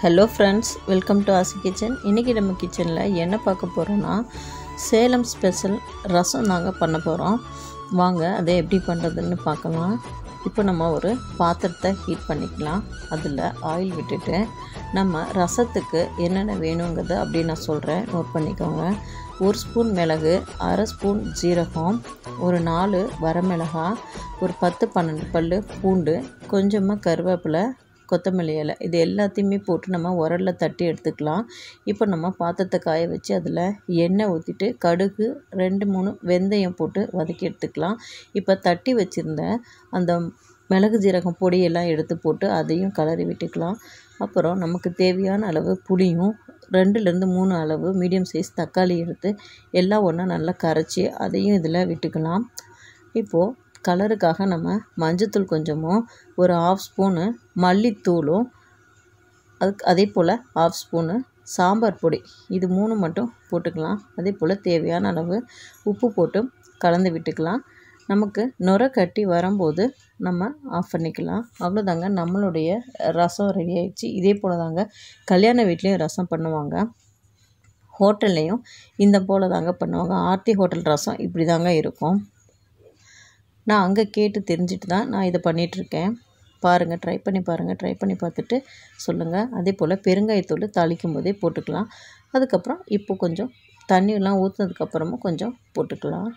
hello friends welcome to Aasi kitchen இன்றைக்கி நம்ம கிச்சனில் என்ன பார்க்க போகிறோன்னா சேலம் ஸ்பெஷல் ரசம் நாங்கள் பண்ண போகிறோம் வாங்க அதை எப்படி பண்ணுறதுன்னு பார்க்கலாம் இப்போ நம்ம ஒரு பாத்திரத்தை ஹீட் பண்ணிக்கலாம் அதில் ஆயில் விட்டுட்டு நம்ம ரசத்துக்கு என்னென்ன வேணுங்கிறத அப்படி நான் சொல்கிறேன் நோட் பண்ணிக்கோங்க ஒரு ஸ்பூன் மிளகு அரை ஸ்பூன் ஜீரகம் ஒரு நாலு வரமிளகா ஒரு பத்து பன்னெண்டு பல் பூண்டு கொஞ்சமாக கருவேப்பிலை கொத்தமல்லி இலை இது எல்லாத்தையுமே போட்டு நம்ம உரலில் தட்டி எடுத்துக்கலாம் இப்போ நம்ம பாத்திரத்தை காய வச்சு அதில் எண்ணெய் ஊற்றிட்டு கடுகு ரெண்டு மூணு வெந்தயம் போட்டு வதக்கி எடுத்துக்கலாம் இப்போ தட்டி வச்சுருந்த அந்த மிளகு ஜீரகம் பொடியெல்லாம் எடுத்து போட்டு அதையும் கலரி விட்டுக்கலாம் அப்புறம் நமக்கு தேவையான அளவு புளியும் ரெண்டுலேருந்து மூணு அளவு மீடியம் சைஸ் தக்காளி எடுத்து எல்லாம் ஒன்றா நல்லா கரைச்சி அதையும் இதில் விட்டுக்கலாம் இப்போது கலருக்காக நம்ம மஞ்சத்தூள் கொஞ்சமும் ஒரு ஆஃப் ஸ்பூனு மல்லித்தூளும் அதுக்கு அதே போல் ஆஃப் ஸ்பூனு சாம்பார் பொடி இது மூணு மட்டும் போட்டுக்கலாம் அதே போல் தேவையான அளவு உப்பு போட்டு கலந்து விட்டுக்கலாம் நமக்கு நுரை கட்டி வரும்போது நம்ம ஆஃப் பண்ணிக்கலாம் அவ்வளோதாங்க நம்மளுடைய ரசம் ரெடி ஆகிடுச்சு இதே போல் தாங்க கல்யாண வீட்லேயும் ரசம் பண்ணுவாங்க ஹோட்டல்லையும் இந்த போல் தாங்க பண்ணுவாங்க ஆர்த்தி ஹோட்டல் ரசம் இப்படி தாங்க இருக்கும் நான் அங்கே கேட்டு தெரிஞ்சுட்டு தான் நான் இதை பண்ணிகிட்ருக்கேன் பாருங்கள் ட்ரை பண்ணி பாருங்கள் ட்ரை பண்ணி பார்த்துட்டு சொல்லுங்கள் அதே போல் பெருங்காயத்தூள் தாளிக்கும் போதே போட்டுக்கலாம் அதுக்கப்புறம் இப்போது கொஞ்சம் தண்ணியெலாம் ஊற்றுனதுக்கப்புறமும் கொஞ்சம் போட்டுக்கலாம்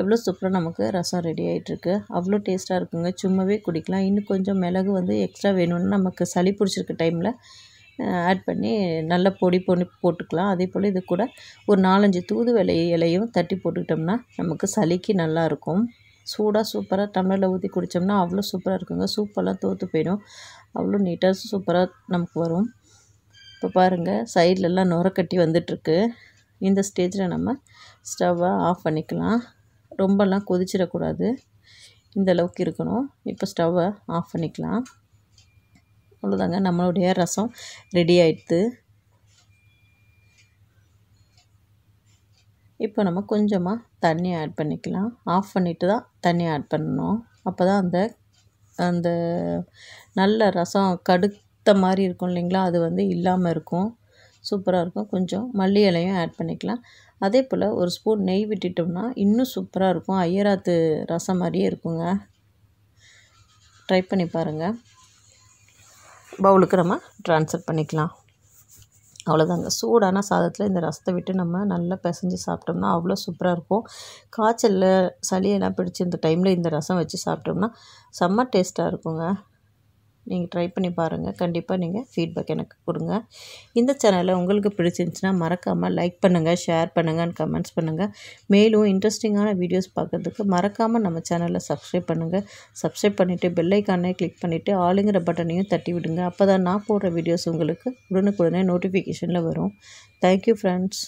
எவ்வளோ சூப்பராக நமக்கு ரசம் ரெடி ஆகிட்டுருக்கு அவ்வளோ டேஸ்ட்டாக இருக்குங்க சும்மாவே குடிக்கலாம் இன்னும் கொஞ்சம் மிளகு வந்து எக்ஸ்ட்ரா வேணும்னு நமக்கு சளி பிடிச்சிருக்க டைமில் ஆட் பண்ணி நல்லா பொடி பொடி போட்டுக்கலாம் அதே போல் இது கூட ஒரு நாலஞ்சு விலை இலையும் தட்டி போட்டுக்கிட்டோம்னா நமக்கு சளிக்கு நல்லாயிருக்கும் சூடாக சூப்பராக டம்ளரில் ஊற்றி குடித்தோம்னா அவ்வளோ சூப்பராக இருக்குங்க சூப்பெல்லாம் தோற்று போயிடும் அவ்வளோ நீட்டாக சூப்பராக நமக்கு வரும் இப்போ பாருங்கள் சைட்லலாம் நுரக்கட்டி வந்துட்டுருக்கு இந்த ஸ்டேஜில் நம்ம ஸ்டவ்வை ஆஃப் பண்ணிக்கலாம் ரொம்பலாம் கொதிச்சிடக்கூடாது இந்தளவுக்கு இருக்கணும் இப்போ ஸ்டவ்வை ஆஃப் பண்ணிக்கலாம் அவ்வளோதாங்க நம்மளுடைய ரசம் ரெடி ஆயிடுது இப்போ நம்ம கொஞ்சமாக தண்ணி ஆட் பண்ணிக்கலாம் ஆஃப் பண்ணிவிட்டு தான் தண்ணி ஆட் பண்ணணும் அப்போ தான் அந்த அந்த நல்ல ரசம் கடுத்த மாதிரி இருக்கும் இல்லைங்களா அது வந்து இல்லாமல் இருக்கும் சூப்பராக இருக்கும் கொஞ்சம் மல்லி இலையும் ஆட் பண்ணிக்கலாம் அதே போல் ஒரு ஸ்பூன் நெய் விட்டுட்டோம்னா இன்னும் சூப்பராக இருக்கும் ஐயராத்து ரசம் மாதிரியே இருக்குங்க ட்ரை பண்ணி பாருங்கள் பவுலுக்கு நம்ம ட்ரான்ஸ்ஃபர் பண்ணிக்கலாம் அவ்வளோதாங்க சூடான சாதத்தில் இந்த ரசத்தை விட்டு நம்ம நல்லா பிசைஞ்சு சாப்பிட்டோம்னா அவ்வளோ சூப்பராக இருக்கும் காய்ச்சலில் சளியெல்லாம் பிடிச்சி இந்த டைமில் இந்த ரசம் வச்சு சாப்பிட்டோம்னா செம்ம டேஸ்ட்டாக இருக்குங்க நீங்கள் ட்ரை பண்ணி பாருங்கள் கண்டிப்பாக நீங்கள் ஃபீட்பேக் எனக்கு கொடுங்க இந்த சேனலை உங்களுக்கு பிடிச்சிருந்துச்சின்னா மறக்காமல் லைக் பண்ணுங்கள் ஷேர் பண்ணுங்கள் அண்ட் கமெண்ட்ஸ் பண்ணுங்கள் மேலும் இன்ட்ரெஸ்டிங்கான வீடியோஸ் பார்க்குறதுக்கு மறக்காமல் நம்ம சேனலை சப்ஸ்கிரைப் பண்ணுங்கள் சப்ஸ்கிரைப் பண்ணிவிட்டு பெல்லைக்கானே கிளிக் பண்ணிவிட்டு ஆளுங்கிற பட்டனையும் தட்டி விடுங்க அப்போ தான் நான் போடுற வீடியோஸ் உங்களுக்கு உடனுக்குடனே நோட்டிஃபிகேஷனில் வரும் தேங்க்யூ ஃப்ரெண்ட்ஸ்